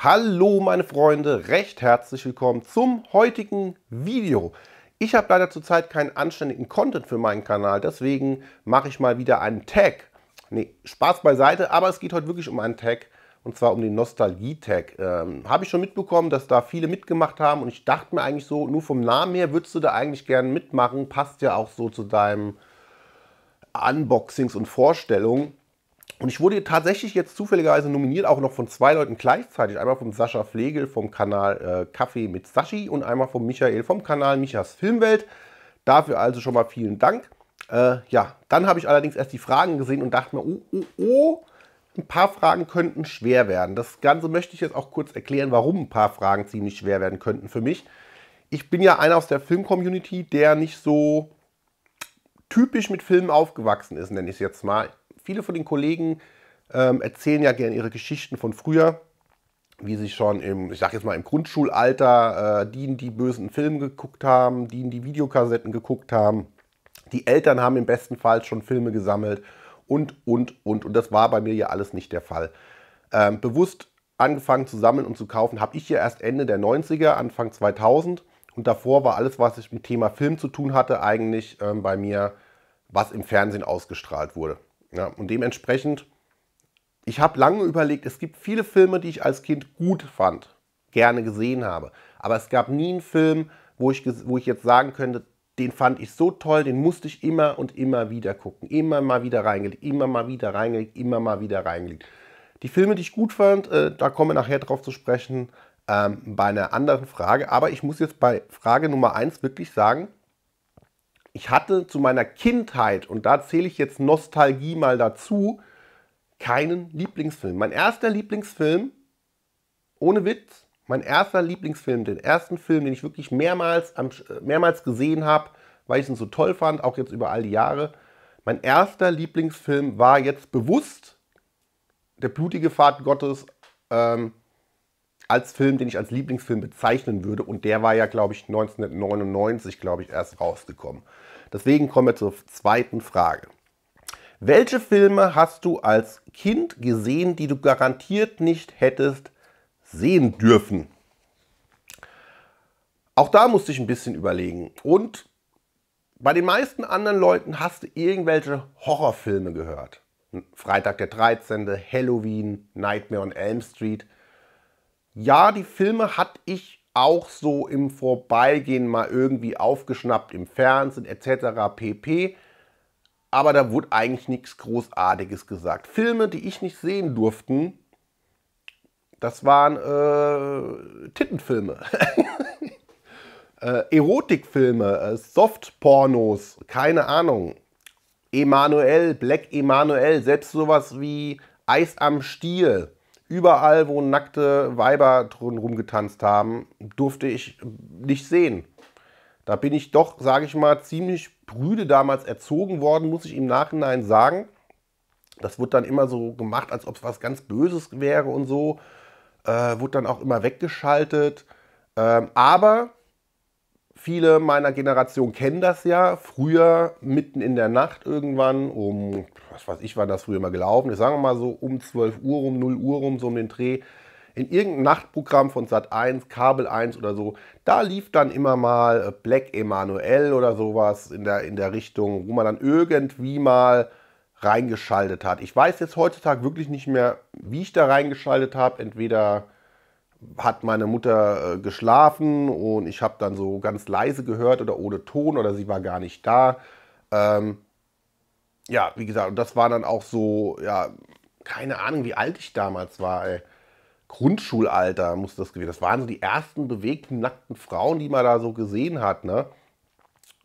Hallo meine Freunde, recht herzlich willkommen zum heutigen Video. Ich habe leider zurzeit keinen anständigen Content für meinen Kanal, deswegen mache ich mal wieder einen Tag. Ne, Spaß beiseite, aber es geht heute wirklich um einen Tag und zwar um den Nostalgie-Tag. Ähm, habe ich schon mitbekommen, dass da viele mitgemacht haben und ich dachte mir eigentlich so, nur vom Namen her würdest du da eigentlich gerne mitmachen, passt ja auch so zu deinem Unboxings und Vorstellungen. Und ich wurde tatsächlich jetzt zufälligerweise nominiert, auch noch von zwei Leuten gleichzeitig. Einmal vom Sascha Flegel vom Kanal äh, Kaffee mit Sashi und einmal vom Michael vom Kanal Michas Filmwelt. Dafür also schon mal vielen Dank. Äh, ja, dann habe ich allerdings erst die Fragen gesehen und dachte mir, oh, oh, oh, ein paar Fragen könnten schwer werden. Das Ganze möchte ich jetzt auch kurz erklären, warum ein paar Fragen ziemlich schwer werden könnten für mich. Ich bin ja einer aus der Film-Community, der nicht so typisch mit Filmen aufgewachsen ist, nenne ich es jetzt mal. Viele von den Kollegen ähm, erzählen ja gerne ihre Geschichten von früher, wie sie schon im, ich sag jetzt mal, im Grundschulalter äh, die die bösen Filme geguckt haben, die die Videokassetten geguckt haben. Die Eltern haben im besten Fall schon Filme gesammelt und, und, und. Und das war bei mir ja alles nicht der Fall. Ähm, bewusst angefangen zu sammeln und zu kaufen, habe ich ja erst Ende der 90er, Anfang 2000. Und davor war alles, was ich mit dem Thema Film zu tun hatte, eigentlich ähm, bei mir, was im Fernsehen ausgestrahlt wurde. Ja, und dementsprechend, ich habe lange überlegt, es gibt viele Filme, die ich als Kind gut fand, gerne gesehen habe. Aber es gab nie einen Film, wo ich, wo ich jetzt sagen könnte, den fand ich so toll, den musste ich immer und immer wieder gucken. Immer mal wieder reingelegt, immer mal wieder reingelegt, immer mal wieder reingelegt. Die Filme, die ich gut fand, äh, da kommen wir nachher drauf zu sprechen ähm, bei einer anderen Frage. Aber ich muss jetzt bei Frage Nummer 1 wirklich sagen, ich hatte zu meiner Kindheit, und da zähle ich jetzt Nostalgie mal dazu, keinen Lieblingsfilm. Mein erster Lieblingsfilm, ohne Witz, mein erster Lieblingsfilm, den ersten Film, den ich wirklich mehrmals, äh, mehrmals gesehen habe, weil ich ihn so toll fand, auch jetzt über all die Jahre. Mein erster Lieblingsfilm war jetzt bewusst der blutige Pfad Gottes ähm, als Film, den ich als Lieblingsfilm bezeichnen würde. Und der war ja, glaube ich, 1999, glaube ich, erst rausgekommen. Deswegen kommen wir zur zweiten Frage. Welche Filme hast du als Kind gesehen, die du garantiert nicht hättest sehen dürfen? Auch da musste ich ein bisschen überlegen. Und bei den meisten anderen Leuten hast du irgendwelche Horrorfilme gehört. Freitag der 13., Halloween, Nightmare on Elm Street – ja, die Filme hatte ich auch so im Vorbeigehen mal irgendwie aufgeschnappt im Fernsehen etc. pp. Aber da wurde eigentlich nichts Großartiges gesagt. Filme, die ich nicht sehen durften, das waren äh, Tittenfilme, äh, Erotikfilme, äh, Softpornos, keine Ahnung. Emanuel, Black Emanuel, selbst sowas wie Eis am Stiel überall, wo nackte Weiber drin rumgetanzt haben, durfte ich nicht sehen. Da bin ich doch, sage ich mal, ziemlich brüde damals erzogen worden, muss ich im Nachhinein sagen. Das wurde dann immer so gemacht, als ob es was ganz Böses wäre und so. Äh, wurde dann auch immer weggeschaltet. Ähm, aber Viele meiner Generation kennen das ja. Früher, mitten in der Nacht irgendwann, um, was weiß ich, war das früher mal gelaufen ist, sagen wir mal so um 12 Uhr rum, 0 Uhr rum, so um den Dreh, in irgendeinem Nachtprogramm von Sat 1, Kabel 1 oder so, da lief dann immer mal äh, Black Emanuel oder sowas in der, in der Richtung, wo man dann irgendwie mal reingeschaltet hat. Ich weiß jetzt heutzutage wirklich nicht mehr, wie ich da reingeschaltet habe. Entweder hat meine Mutter äh, geschlafen und ich habe dann so ganz leise gehört oder ohne Ton oder sie war gar nicht da. Ähm, ja, wie gesagt, und das war dann auch so, ja, keine Ahnung, wie alt ich damals war, ey. Grundschulalter muss das gewesen. Das waren so die ersten bewegten, nackten Frauen, die man da so gesehen hat, ne?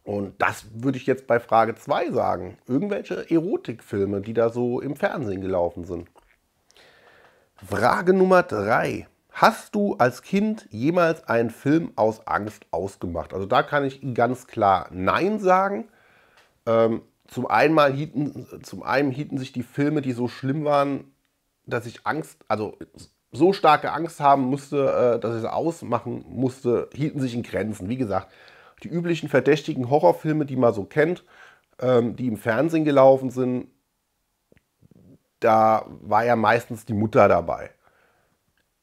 Und das würde ich jetzt bei Frage 2 sagen. Irgendwelche Erotikfilme, die da so im Fernsehen gelaufen sind. Frage Nummer 3. Hast du als Kind jemals einen Film aus Angst ausgemacht? Also da kann ich ganz klar Nein sagen. Ähm, zum, einen hielten, zum einen hielten sich die Filme, die so schlimm waren, dass ich Angst, also so starke Angst haben musste, äh, dass ich es ausmachen musste, hielten sich in Grenzen. Wie gesagt, die üblichen verdächtigen Horrorfilme, die man so kennt, ähm, die im Fernsehen gelaufen sind, da war ja meistens die Mutter dabei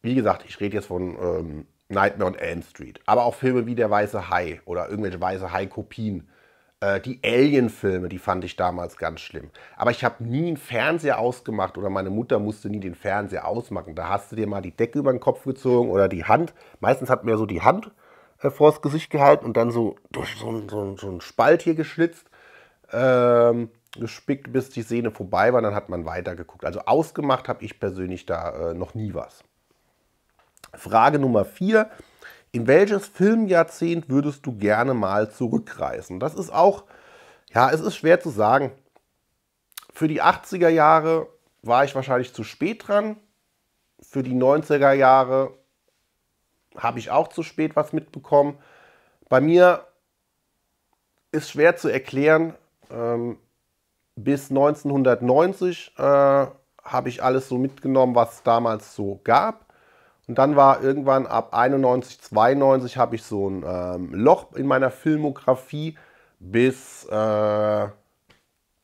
wie gesagt, ich rede jetzt von ähm, Nightmare on Elm Street, aber auch Filme wie Der Weiße Hai oder irgendwelche Weiße Hai-Kopien. Äh, die Alien-Filme, die fand ich damals ganz schlimm. Aber ich habe nie einen Fernseher ausgemacht oder meine Mutter musste nie den Fernseher ausmachen. Da hast du dir mal die Decke über den Kopf gezogen oder die Hand. Meistens hat man ja so die Hand äh, vors Gesicht gehalten und dann so durch so, einen so, so ein Spalt hier geschlitzt. Ähm, gespickt, bis die Szene vorbei war, dann hat man weitergeguckt. Also ausgemacht habe ich persönlich da äh, noch nie was. Frage Nummer 4. In welches Filmjahrzehnt würdest du gerne mal zurückreisen? Das ist auch, ja, es ist schwer zu sagen. Für die 80er Jahre war ich wahrscheinlich zu spät dran. Für die 90er Jahre habe ich auch zu spät was mitbekommen. Bei mir ist schwer zu erklären. Ähm, bis 1990 äh, habe ich alles so mitgenommen, was es damals so gab. Und dann war irgendwann ab 91, 92 habe ich so ein ähm, Loch in meiner Filmografie bis äh,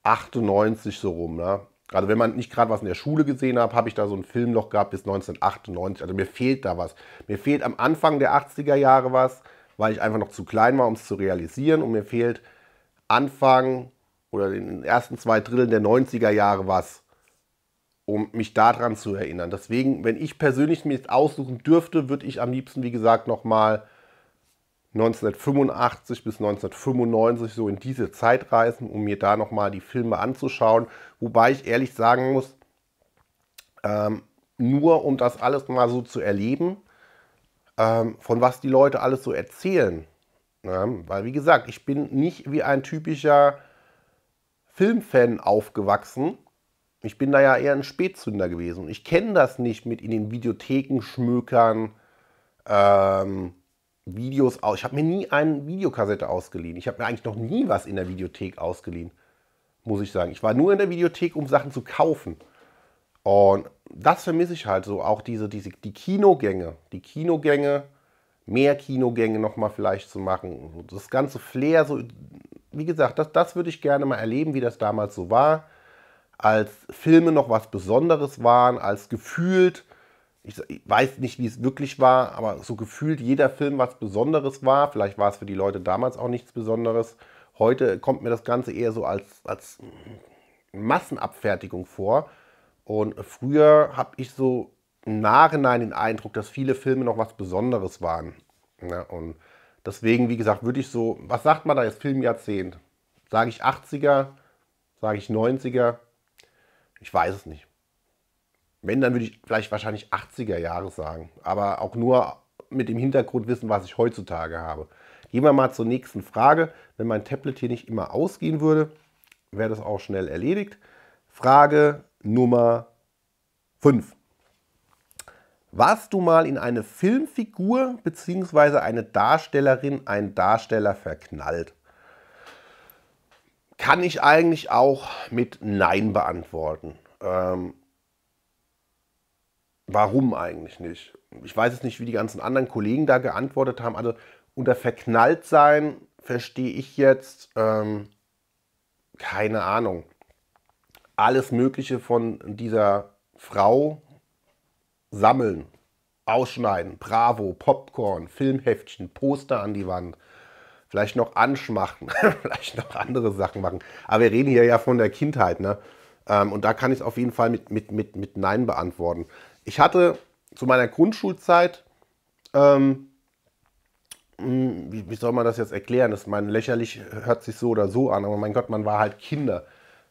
98 so rum. Ne? Also wenn man nicht gerade was in der Schule gesehen hat, habe ich da so ein Filmloch gehabt bis 1998. Also mir fehlt da was. Mir fehlt am Anfang der 80er Jahre was, weil ich einfach noch zu klein war, um es zu realisieren. Und mir fehlt Anfang oder in den ersten zwei Dritteln der 90er Jahre was um mich daran zu erinnern. Deswegen, wenn ich persönlich mir jetzt aussuchen dürfte, würde ich am liebsten, wie gesagt, nochmal 1985 bis 1995 so in diese Zeit reisen, um mir da nochmal die Filme anzuschauen. Wobei ich ehrlich sagen muss, ähm, nur um das alles mal so zu erleben, ähm, von was die Leute alles so erzählen. Ja, ne? weil, wie gesagt, ich bin nicht wie ein typischer Filmfan aufgewachsen ich bin da ja eher ein Spätzünder gewesen. Ich kenne das nicht mit in den Videotheken schmökern. Ähm, Videos aus. Ich habe mir nie eine Videokassette ausgeliehen. Ich habe mir eigentlich noch nie was in der Videothek ausgeliehen, muss ich sagen. Ich war nur in der Videothek, um Sachen zu kaufen. Und das vermisse ich halt so. Auch diese, diese die Kinogänge. Die Kinogänge, mehr Kinogänge nochmal vielleicht zu machen. Das ganze Flair, so, wie gesagt, das, das würde ich gerne mal erleben, wie das damals so war als Filme noch was Besonderes waren, als gefühlt, ich weiß nicht, wie es wirklich war, aber so gefühlt jeder Film was Besonderes war. Vielleicht war es für die Leute damals auch nichts Besonderes. Heute kommt mir das Ganze eher so als, als Massenabfertigung vor. Und früher habe ich so im Nachhinein den Eindruck, dass viele Filme noch was Besonderes waren. Ja, und deswegen, wie gesagt, würde ich so, was sagt man da jetzt, Filmjahrzehnt? Sage ich 80er, sage ich 90er, ich weiß es nicht. Wenn, dann würde ich vielleicht wahrscheinlich 80er Jahre sagen. Aber auch nur mit dem Hintergrundwissen, was ich heutzutage habe. Gehen wir mal zur nächsten Frage. Wenn mein Tablet hier nicht immer ausgehen würde, wäre das auch schnell erledigt. Frage Nummer 5. Warst du mal in eine Filmfigur bzw. eine Darstellerin, einen Darsteller verknallt? kann ich eigentlich auch mit Nein beantworten. Ähm, warum eigentlich nicht? Ich weiß jetzt nicht, wie die ganzen anderen Kollegen da geantwortet haben. Also unter verknallt sein verstehe ich jetzt ähm, keine Ahnung. Alles Mögliche von dieser Frau sammeln, ausschneiden, Bravo, Popcorn, Filmheftchen, Poster an die Wand vielleicht noch anschmachten, vielleicht noch andere Sachen machen. Aber wir reden hier ja von der Kindheit, ne? Ähm, und da kann ich es auf jeden Fall mit, mit, mit, mit Nein beantworten. Ich hatte zu meiner Grundschulzeit, ähm, hm, wie, wie, soll man das jetzt erklären? Das mein lächerlich hört sich so oder so an, aber mein Gott, man war halt Kinder.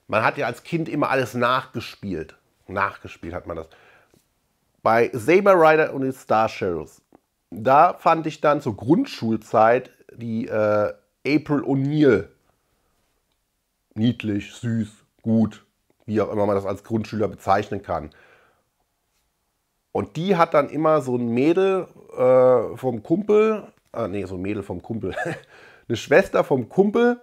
Man hat ja als Kind immer alles nachgespielt. Nachgespielt hat man das. Bei Saber Rider und den Star Sheriffs, da fand ich dann zur Grundschulzeit die äh, April O'Neill. Niedlich, süß, gut, wie auch immer man das als Grundschüler bezeichnen kann. Und die hat dann immer so ein Mädel äh, vom Kumpel, äh, nee, so ein Mädel vom Kumpel, eine Schwester vom Kumpel,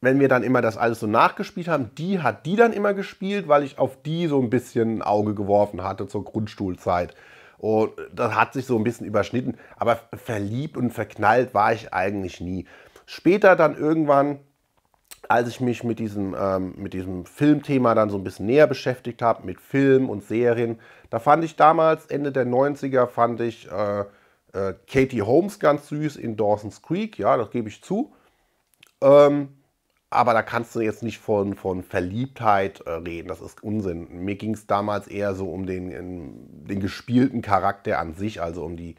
wenn wir dann immer das alles so nachgespielt haben, die hat die dann immer gespielt, weil ich auf die so ein bisschen ein Auge geworfen hatte zur Grundstuhlzeit. Und das hat sich so ein bisschen überschnitten. Aber verliebt und verknallt war ich eigentlich nie. Später dann irgendwann, als ich mich mit diesem, ähm, mit diesem Filmthema dann so ein bisschen näher beschäftigt habe, mit Film und Serien, da fand ich damals, Ende der 90er, fand ich äh, äh, Katie Holmes ganz süß in Dawson's Creek. Ja, das gebe ich zu. Ähm, aber da kannst du jetzt nicht von, von Verliebtheit äh, reden. Das ist Unsinn. Mir ging es damals eher so um den, ähm, den gespielten Charakter an sich, also um die,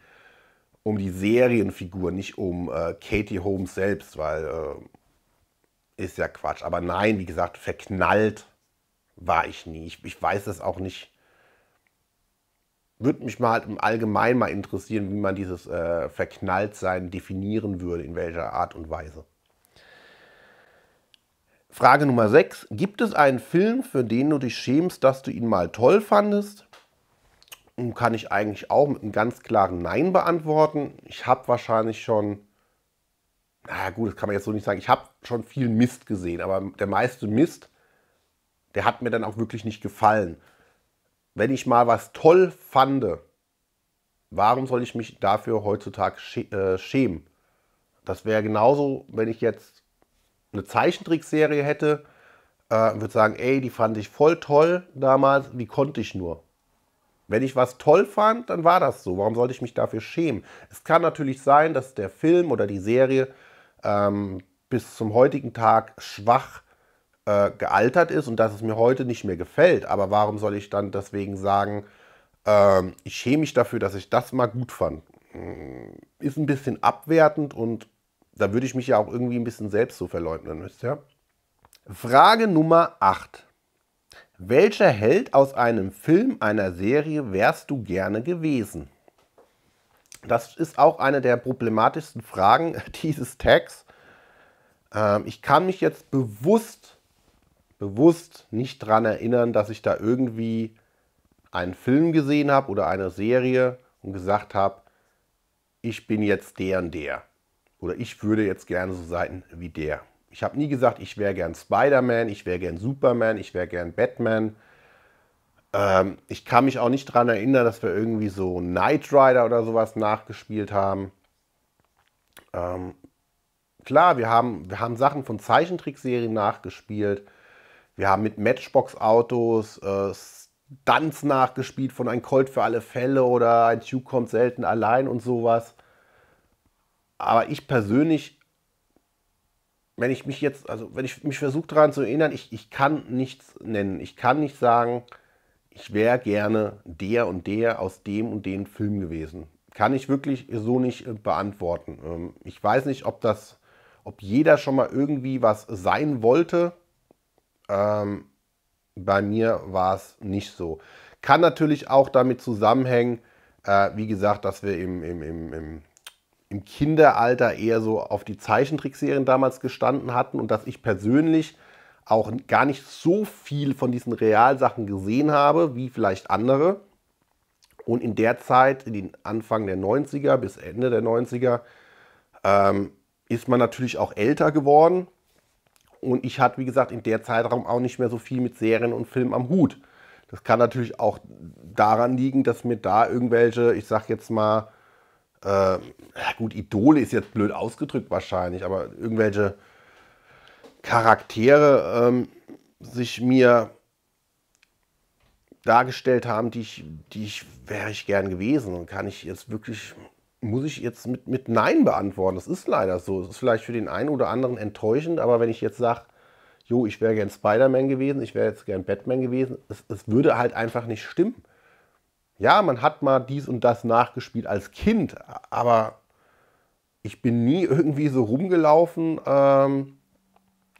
um die Serienfigur, nicht um äh, Katie Holmes selbst, weil äh, ist ja Quatsch. Aber nein, wie gesagt, verknallt war ich nie. Ich, ich weiß es auch nicht. Würde mich mal im Allgemeinen mal interessieren, wie man dieses äh, Verknalltsein definieren würde, in welcher Art und Weise. Frage Nummer 6. Gibt es einen Film, für den du dich schämst, dass du ihn mal toll fandest? Und hm, kann ich eigentlich auch mit einem ganz klaren Nein beantworten. Ich habe wahrscheinlich schon, naja gut, das kann man jetzt so nicht sagen, ich habe schon viel Mist gesehen, aber der meiste Mist, der hat mir dann auch wirklich nicht gefallen. Wenn ich mal was toll fand, warum soll ich mich dafür heutzutage äh, schämen? Das wäre genauso, wenn ich jetzt eine Zeichentrickserie hätte, äh, würde sagen, ey, die fand ich voll toll damals, wie konnte ich nur? Wenn ich was toll fand, dann war das so. Warum sollte ich mich dafür schämen? Es kann natürlich sein, dass der Film oder die Serie ähm, bis zum heutigen Tag schwach äh, gealtert ist und dass es mir heute nicht mehr gefällt. Aber warum soll ich dann deswegen sagen, ähm, ich schäme mich dafür, dass ich das mal gut fand? Hm, ist ein bisschen abwertend und da würde ich mich ja auch irgendwie ein bisschen selbst so verleugnen, wisst ihr? Frage Nummer 8. Welcher Held aus einem Film, einer Serie wärst du gerne gewesen? Das ist auch eine der problematischsten Fragen dieses Tags. Ähm, ich kann mich jetzt bewusst, bewusst nicht daran erinnern, dass ich da irgendwie einen Film gesehen habe oder eine Serie und gesagt habe, ich bin jetzt der und der oder ich würde jetzt gerne so sein wie der. Ich habe nie gesagt, ich wäre gern Spider-Man, ich wäre gern Superman, ich wäre gern Batman. Ähm, ich kann mich auch nicht daran erinnern, dass wir irgendwie so Knight Rider oder sowas nachgespielt haben. Ähm, klar, wir haben, wir haben Sachen von Zeichentrickserien nachgespielt. Wir haben mit Matchbox-Autos äh, Stunts nachgespielt von Ein Colt für alle Fälle oder Ein Tube kommt selten allein und sowas. Aber ich persönlich, wenn ich mich jetzt, also wenn ich mich versuche daran zu erinnern, ich, ich kann nichts nennen. Ich kann nicht sagen, ich wäre gerne der und der aus dem und dem Film gewesen. Kann ich wirklich so nicht äh, beantworten. Ähm, ich weiß nicht, ob das, ob jeder schon mal irgendwie was sein wollte. Ähm, bei mir war es nicht so. Kann natürlich auch damit zusammenhängen, äh, wie gesagt, dass wir im, im, im, im im Kinderalter eher so auf die Zeichentrickserien damals gestanden hatten und dass ich persönlich auch gar nicht so viel von diesen Realsachen gesehen habe, wie vielleicht andere. Und in der Zeit, in den Anfang der 90er bis Ende der 90er, ähm, ist man natürlich auch älter geworden. Und ich hatte, wie gesagt, in der Zeitraum auch nicht mehr so viel mit Serien und Filmen am Hut. Das kann natürlich auch daran liegen, dass mir da irgendwelche, ich sag jetzt mal, äh, gut, Idole ist jetzt blöd ausgedrückt wahrscheinlich, aber irgendwelche Charaktere ähm, sich mir dargestellt haben, die ich, die ich wäre ich gern gewesen. Und kann ich jetzt wirklich, muss ich jetzt mit, mit Nein beantworten. Das ist leider so. Es ist vielleicht für den einen oder anderen enttäuschend, aber wenn ich jetzt sage, jo, ich wäre gern Spider-Man gewesen, ich wäre jetzt gern Batman gewesen, es, es würde halt einfach nicht stimmen. Ja, man hat mal dies und das nachgespielt als Kind, aber ich bin nie irgendwie so rumgelaufen ähm,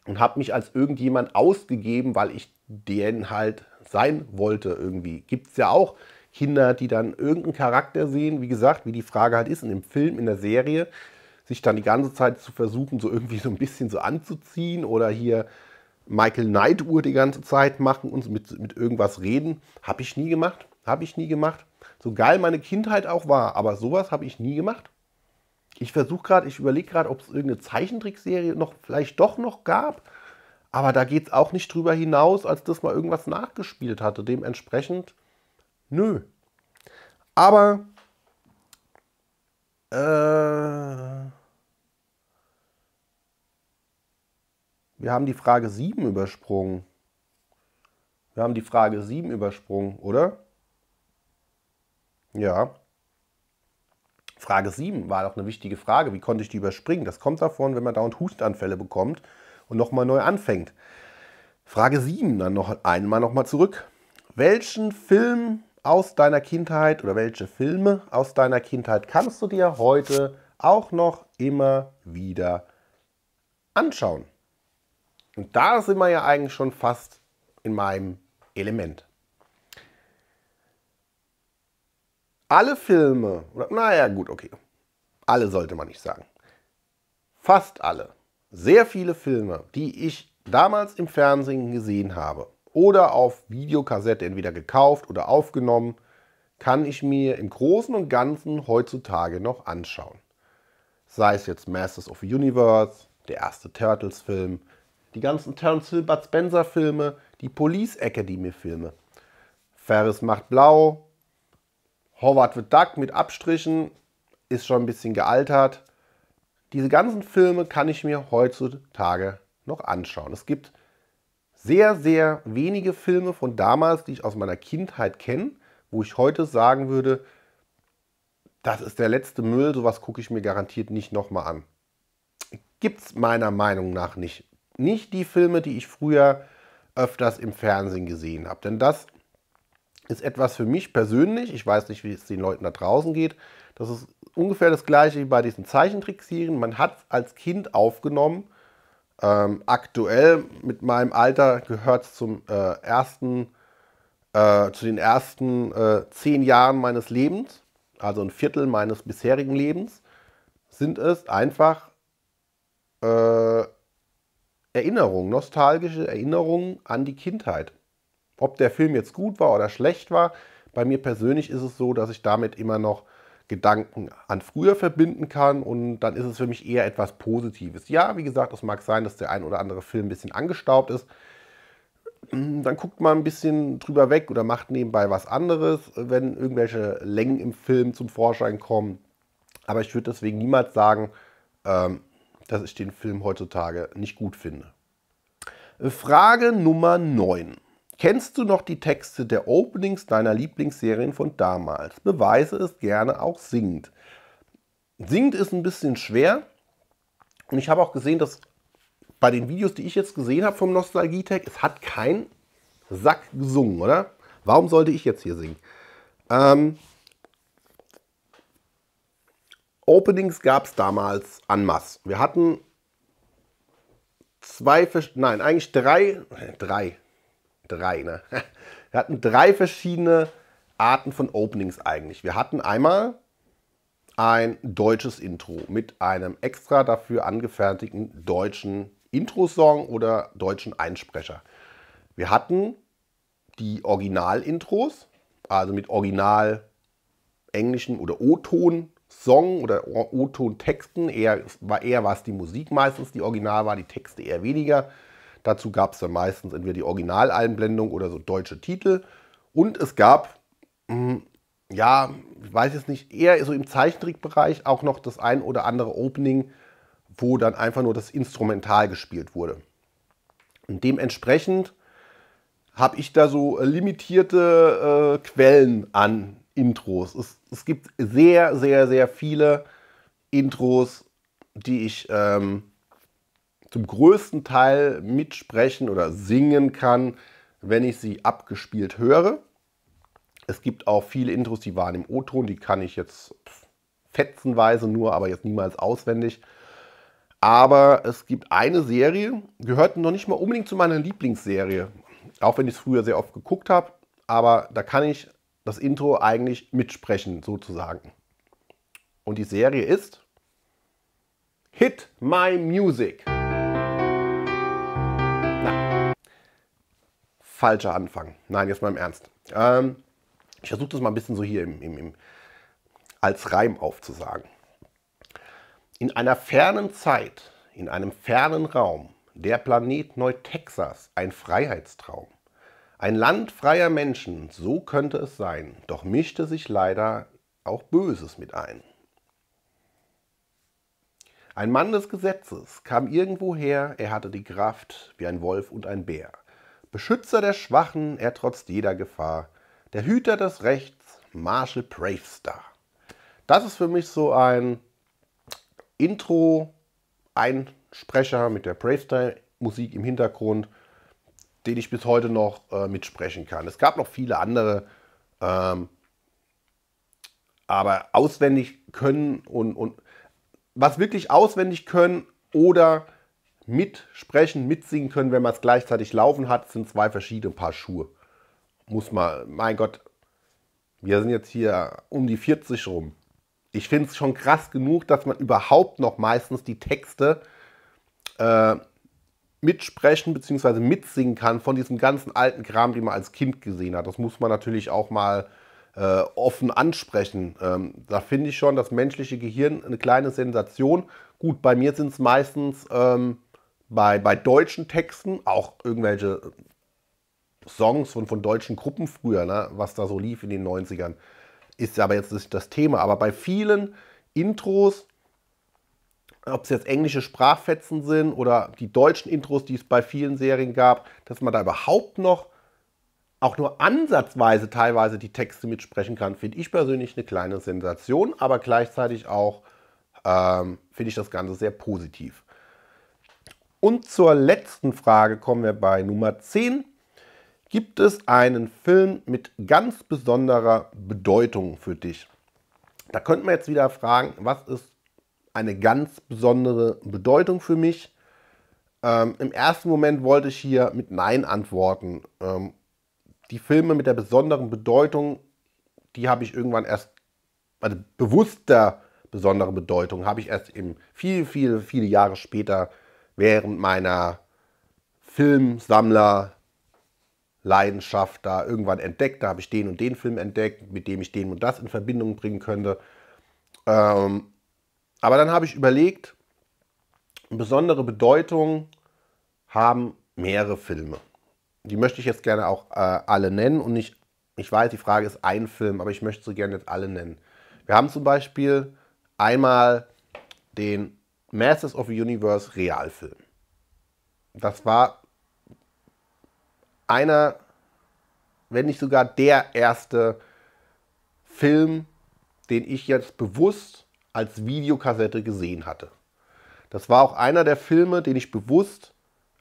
und habe mich als irgendjemand ausgegeben, weil ich den halt sein wollte irgendwie. Gibt es ja auch Kinder, die dann irgendeinen Charakter sehen, wie gesagt, wie die Frage halt ist, in dem Film, in der Serie, sich dann die ganze Zeit zu versuchen, so irgendwie so ein bisschen so anzuziehen oder hier Michael Knight Uhr die ganze Zeit machen und mit, mit irgendwas reden. Habe ich nie gemacht. Habe ich nie gemacht. So geil meine Kindheit auch war, aber sowas habe ich nie gemacht. Ich versuche gerade, ich überlege gerade, ob es irgendeine Zeichentrickserie noch vielleicht doch noch gab. Aber da geht es auch nicht drüber hinaus, als dass mal irgendwas nachgespielt hatte. Dementsprechend, nö. Aber, äh, Wir haben die Frage 7 übersprungen. Wir haben die Frage 7 übersprungen, oder? Ja. Frage 7 war doch eine wichtige Frage. Wie konnte ich die überspringen? Das kommt davon, wenn man dauernd Hustanfälle bekommt und nochmal neu anfängt. Frage 7, dann noch einmal nochmal zurück. Welchen Film aus deiner Kindheit oder welche Filme aus deiner Kindheit kannst du dir heute auch noch immer wieder anschauen? Und da sind wir ja eigentlich schon fast in meinem Element. Alle Filme, oder, naja gut, okay, alle sollte man nicht sagen. Fast alle, sehr viele Filme, die ich damals im Fernsehen gesehen habe oder auf Videokassette entweder gekauft oder aufgenommen, kann ich mir im Großen und Ganzen heutzutage noch anschauen. Sei es jetzt Masters of Universe, der erste Turtles-Film, die ganzen Terence Hill, Bud Spencer Filme, die Police Academy Filme. Ferris macht blau, Howard wird Duck mit Abstrichen, ist schon ein bisschen gealtert. Diese ganzen Filme kann ich mir heutzutage noch anschauen. Es gibt sehr, sehr wenige Filme von damals, die ich aus meiner Kindheit kenne, wo ich heute sagen würde, das ist der letzte Müll, sowas gucke ich mir garantiert nicht nochmal an. Gibt es meiner Meinung nach nicht nicht die Filme, die ich früher öfters im Fernsehen gesehen habe. Denn das ist etwas für mich persönlich, ich weiß nicht, wie es den Leuten da draußen geht, das ist ungefähr das gleiche wie bei diesen Zeichentrickserien. Man hat es als Kind aufgenommen. Ähm, aktuell mit meinem Alter gehört es zum äh, ersten, äh, zu den ersten äh, zehn Jahren meines Lebens, also ein Viertel meines bisherigen Lebens, sind es einfach äh, Erinnerungen, nostalgische Erinnerungen an die Kindheit. Ob der Film jetzt gut war oder schlecht war, bei mir persönlich ist es so, dass ich damit immer noch Gedanken an früher verbinden kann und dann ist es für mich eher etwas Positives. Ja, wie gesagt, es mag sein, dass der ein oder andere Film ein bisschen angestaubt ist. Hm, dann guckt man ein bisschen drüber weg oder macht nebenbei was anderes, wenn irgendwelche Längen im Film zum Vorschein kommen. Aber ich würde deswegen niemals sagen, ähm, dass ich den Film heutzutage nicht gut finde. Äh, Frage Nummer 9. Kennst du noch die Texte der Openings deiner Lieblingsserien von damals? Beweise es gerne auch singend. Singend ist ein bisschen schwer. Und ich habe auch gesehen, dass bei den Videos, die ich jetzt gesehen habe vom Nostalgie-Tag, es hat kein Sack gesungen, oder? Warum sollte ich jetzt hier singen? Ähm, Openings gab es damals an Mass. Wir hatten zwei, nein, eigentlich drei, drei, drei, ne? Wir hatten drei verschiedene Arten von Openings eigentlich. Wir hatten einmal ein deutsches Intro mit einem extra dafür angefertigten deutschen Intro-Song oder deutschen Einsprecher. Wir hatten die Original-Intros, also mit original englischen oder O-Ton Song oder O-Ton-Texten. Eher, war, eher war es die Musik meistens, die original war, die Texte eher weniger. Dazu gab es dann meistens entweder die Originaleinblendung oder so deutsche Titel. Und es gab, mh, hm, ja, ich weiß jetzt nicht, eher so im Zeichentrickbereich auch noch das ein oder andere Opening, wo dann einfach nur das Instrumental gespielt wurde. Und dementsprechend habe ich da so limitierte äh, Quellen an Intros. Es, es gibt sehr, sehr, sehr viele Intros, die ich ähm, zum größten Teil mitsprechen oder singen kann, wenn ich sie abgespielt höre. Es gibt auch viele Intros, die waren im O-Ton, die kann ich jetzt fetzenweise nur, aber jetzt niemals auswendig. Aber es gibt eine Serie, gehört noch nicht mal unbedingt zu meiner Lieblingsserie, auch wenn ich es früher sehr oft geguckt habe, aber da kann ich das Intro eigentlich mitsprechen, sozusagen. Und die Serie ist Hit My Music. Na, falscher Anfang. Nein, jetzt mal im Ernst. Ähm, ich versuche das mal ein bisschen so hier im, im, im, als Reim aufzusagen. In einer fernen Zeit, in einem fernen Raum, der Planet Neu-Texas, ein Freiheitstraum. Ein Land freier Menschen, so könnte es sein, doch mischte sich leider auch Böses mit ein. Ein Mann des Gesetzes kam irgendwoher, er hatte die Kraft wie ein Wolf und ein Bär. Beschützer der Schwachen, er trotzt jeder Gefahr. Der Hüter des Rechts, Marshall Bravestar. Das ist für mich so ein Intro, Einsprecher mit der Bravestar-Musik im Hintergrund den ich bis heute noch äh, mitsprechen kann. Es gab noch viele andere, ähm, aber auswendig können und, und was wirklich auswendig können oder mitsprechen, mitsingen können, wenn man es gleichzeitig laufen hat, sind zwei verschiedene Paar Schuhe. Muss man, mein Gott, wir sind jetzt hier um die 40 rum. Ich finde es schon krass genug, dass man überhaupt noch meistens die Texte äh, mitsprechen bzw. mitsingen kann von diesem ganzen alten Kram, den man als Kind gesehen hat. Das muss man natürlich auch mal äh, offen ansprechen. Ähm, da finde ich schon das menschliche Gehirn eine kleine Sensation. Gut, bei mir sind es meistens ähm, bei, bei deutschen Texten auch irgendwelche Songs von, von deutschen Gruppen früher, ne, was da so lief in den 90ern. Ist aber jetzt nicht das Thema. Aber bei vielen Intros ob es jetzt englische Sprachfetzen sind oder die deutschen Intros, die es bei vielen Serien gab, dass man da überhaupt noch auch nur ansatzweise teilweise die Texte mitsprechen kann, finde ich persönlich eine kleine Sensation, aber gleichzeitig auch ähm, finde ich das Ganze sehr positiv. Und zur letzten Frage kommen wir bei Nummer 10. Gibt es einen Film mit ganz besonderer Bedeutung für dich? Da könnte man jetzt wieder fragen, was ist eine ganz besondere Bedeutung für mich. Ähm, Im ersten Moment wollte ich hier mit Nein antworten. Ähm, die Filme mit der besonderen Bedeutung, die habe ich irgendwann erst, also bewusster besondere Bedeutung, habe ich erst eben viel, viel, viele Jahre später während meiner Filmsammler Leidenschaft da irgendwann entdeckt. Da habe ich den und den Film entdeckt, mit dem ich den und das in Verbindung bringen könnte. Ähm, aber dann habe ich überlegt, besondere Bedeutung haben mehrere Filme. Die möchte ich jetzt gerne auch äh, alle nennen und nicht, ich weiß, die Frage ist ein Film, aber ich möchte sie gerne jetzt alle nennen. Wir haben zum Beispiel einmal den Masters of the Universe Realfilm. Das war einer, wenn nicht sogar der erste Film, den ich jetzt bewusst als Videokassette gesehen hatte. Das war auch einer der Filme, den ich bewusst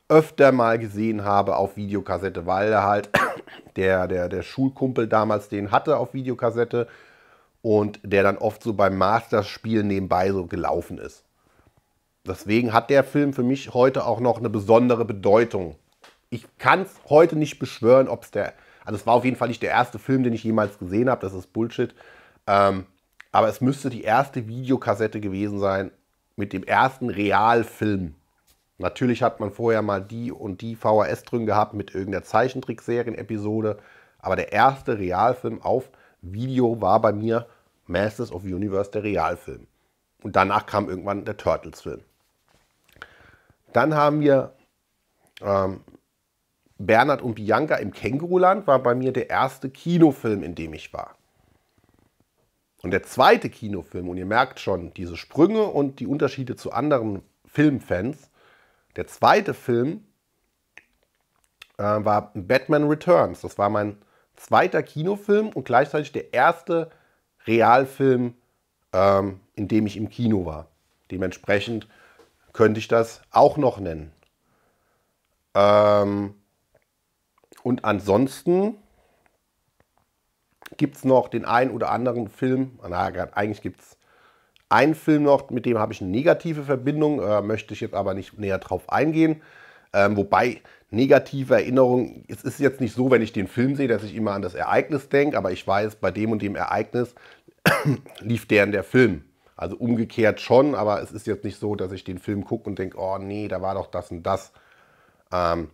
öfter mal gesehen habe auf Videokassette, weil er halt der, der, der Schulkumpel damals den hatte auf Videokassette und der dann oft so beim Masters-Spiel nebenbei so gelaufen ist. Deswegen hat der Film für mich heute auch noch eine besondere Bedeutung. Ich kann es heute nicht beschwören, ob es der. Also, es war auf jeden Fall nicht der erste Film, den ich jemals gesehen habe, das ist Bullshit. Ähm, aber es müsste die erste Videokassette gewesen sein mit dem ersten Realfilm. Natürlich hat man vorher mal die und die VHS drin gehabt mit irgendeiner Zeichentrickserien-Episode. Aber der erste Realfilm auf Video war bei mir Masters of Universe, der Realfilm. Und danach kam irgendwann der Turtles-Film. Dann haben wir ähm, Bernhard und Bianca im Känguruland, war bei mir der erste Kinofilm, in dem ich war. Und der zweite Kinofilm, und ihr merkt schon diese Sprünge und die Unterschiede zu anderen Filmfans, der zweite Film äh, war Batman Returns. Das war mein zweiter Kinofilm und gleichzeitig der erste Realfilm, ähm, in dem ich im Kino war. Dementsprechend könnte ich das auch noch nennen. Ähm, und ansonsten gibt es noch den einen oder anderen Film. Na, eigentlich gibt es einen Film noch, mit dem habe ich eine negative Verbindung, äh, möchte ich jetzt aber nicht näher drauf eingehen. Ähm, wobei negative Erinnerungen, es ist jetzt nicht so, wenn ich den Film sehe, dass ich immer an das Ereignis denke, aber ich weiß, bei dem und dem Ereignis lief der in der Film. Also umgekehrt schon, aber es ist jetzt nicht so, dass ich den Film gucke und denke, oh nee, da war doch das und das. Ähm,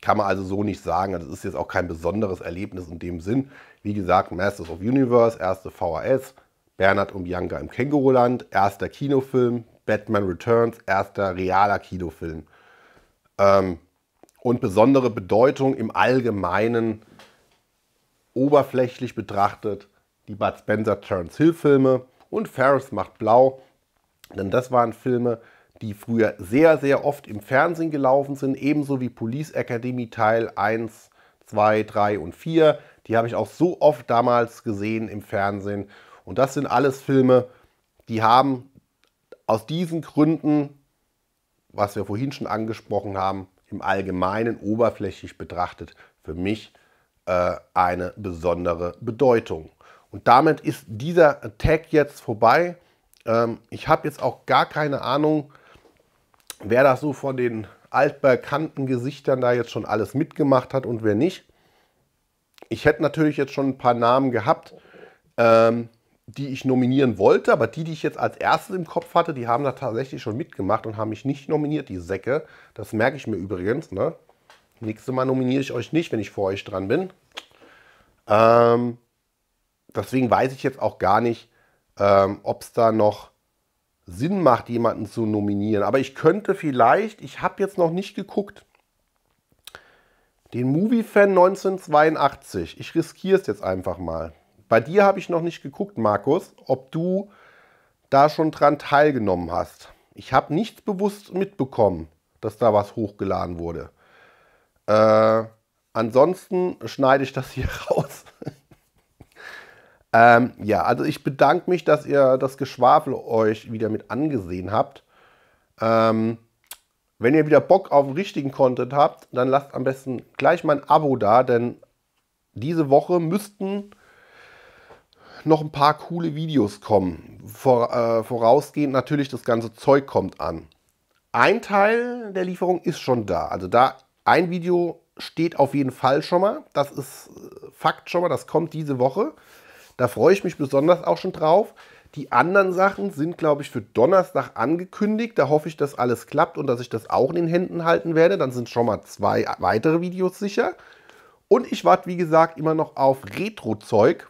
kann man also so nicht sagen. Das also ist jetzt auch kein besonderes Erlebnis in dem Sinn. Wie gesagt, Masters of Universe, erste VHS, Bernhard und Bianca im Känguruland, erster Kinofilm, Batman Returns, erster realer Kinofilm. Ähm, und besondere Bedeutung im Allgemeinen, oberflächlich betrachtet, die Bud Spencer Turns Hill Filme und Ferris macht blau, denn das waren Filme, die früher sehr, sehr oft im Fernsehen gelaufen sind, ebenso wie Police Academy Teil 1 2, 3 und 4. Die habe ich auch so oft damals gesehen im Fernsehen. Und das sind alles Filme, die haben aus diesen Gründen, was wir vorhin schon angesprochen haben, im Allgemeinen oberflächlich betrachtet, für mich äh, eine besondere Bedeutung. Und damit ist dieser Tag jetzt vorbei. Ähm, ich habe jetzt auch gar keine Ahnung, wer das so von den altbekannten Gesichtern da jetzt schon alles mitgemacht hat und wer nicht. Ich hätte natürlich jetzt schon ein paar Namen gehabt, ähm, die ich nominieren wollte, aber die, die ich jetzt als erstes im Kopf hatte, die haben da tatsächlich schon mitgemacht und haben mich nicht nominiert, die Säcke. Das merke ich mir übrigens. Ne? Nächstes Mal nominiere ich euch nicht, wenn ich vor euch dran bin. Ähm, deswegen weiß ich jetzt auch gar nicht, ähm, ob es da noch Sinn macht, jemanden zu nominieren. Aber ich könnte vielleicht, ich habe jetzt noch nicht geguckt, den Movie-Fan 1982. Ich riskiere es jetzt einfach mal. Bei dir habe ich noch nicht geguckt, Markus, ob du da schon dran teilgenommen hast. Ich habe nichts bewusst mitbekommen, dass da was hochgeladen wurde. Äh, ansonsten schneide ich das hier raus. Ähm, ja, also ich bedanke mich, dass ihr das Geschwafel euch wieder mit angesehen habt. Ähm, wenn ihr wieder Bock auf richtigen Content habt, dann lasst am besten gleich mal ein Abo da, denn diese Woche müssten noch ein paar coole Videos kommen. Vor, äh, vorausgehend natürlich das ganze Zeug kommt an. Ein Teil der Lieferung ist schon da. Also da ein Video steht auf jeden Fall schon mal. Das ist äh, Fakt schon mal, das kommt diese Woche. Da freue ich mich besonders auch schon drauf. Die anderen Sachen sind, glaube ich, für Donnerstag angekündigt. Da hoffe ich, dass alles klappt und dass ich das auch in den Händen halten werde. Dann sind schon mal zwei weitere Videos sicher. Und ich warte, wie gesagt, immer noch auf Retro-Zeug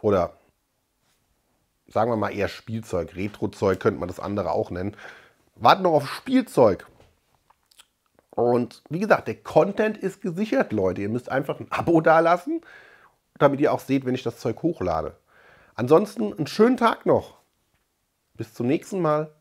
oder sagen wir mal eher Spielzeug. Retro-Zeug könnte man das andere auch nennen. Warten noch auf Spielzeug. Und wie gesagt, der Content ist gesichert, Leute. Ihr müsst einfach ein Abo dalassen. lassen damit ihr auch seht, wenn ich das Zeug hochlade. Ansonsten einen schönen Tag noch. Bis zum nächsten Mal.